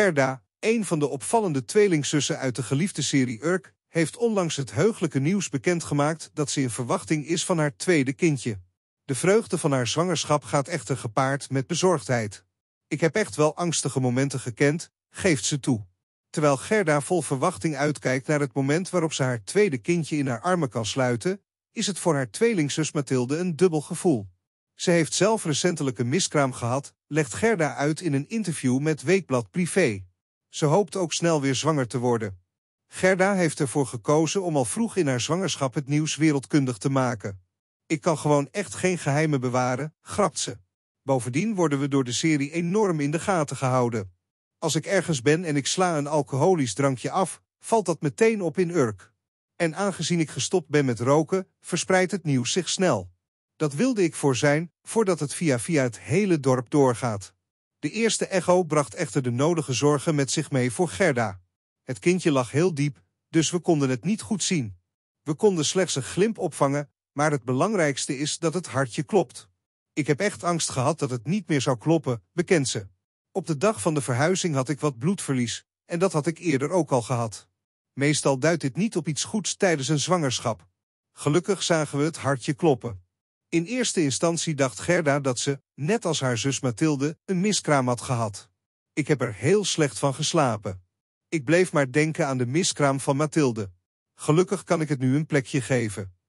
Gerda, een van de opvallende tweelingzussen uit de geliefde serie Urk, heeft onlangs het heugelijke nieuws bekendgemaakt dat ze in verwachting is van haar tweede kindje. De vreugde van haar zwangerschap gaat echter gepaard met bezorgdheid. Ik heb echt wel angstige momenten gekend, geeft ze toe. Terwijl Gerda vol verwachting uitkijkt naar het moment waarop ze haar tweede kindje in haar armen kan sluiten, is het voor haar tweelingzus Mathilde een dubbel gevoel. Ze heeft zelf recentelijk een miskraam gehad, legt Gerda uit in een interview met Weekblad Privé. Ze hoopt ook snel weer zwanger te worden. Gerda heeft ervoor gekozen om al vroeg in haar zwangerschap het nieuws wereldkundig te maken. Ik kan gewoon echt geen geheimen bewaren, grapt ze. Bovendien worden we door de serie enorm in de gaten gehouden. Als ik ergens ben en ik sla een alcoholisch drankje af, valt dat meteen op in Urk. En aangezien ik gestopt ben met roken, verspreidt het nieuws zich snel. Dat wilde ik voor zijn, voordat het via via het hele dorp doorgaat. De eerste echo bracht echter de nodige zorgen met zich mee voor Gerda. Het kindje lag heel diep, dus we konden het niet goed zien. We konden slechts een glimp opvangen, maar het belangrijkste is dat het hartje klopt. Ik heb echt angst gehad dat het niet meer zou kloppen, bekend ze. Op de dag van de verhuizing had ik wat bloedverlies, en dat had ik eerder ook al gehad. Meestal duidt dit niet op iets goeds tijdens een zwangerschap. Gelukkig zagen we het hartje kloppen. In eerste instantie dacht Gerda dat ze, net als haar zus Mathilde, een miskraam had gehad. Ik heb er heel slecht van geslapen. Ik bleef maar denken aan de miskraam van Mathilde. Gelukkig kan ik het nu een plekje geven.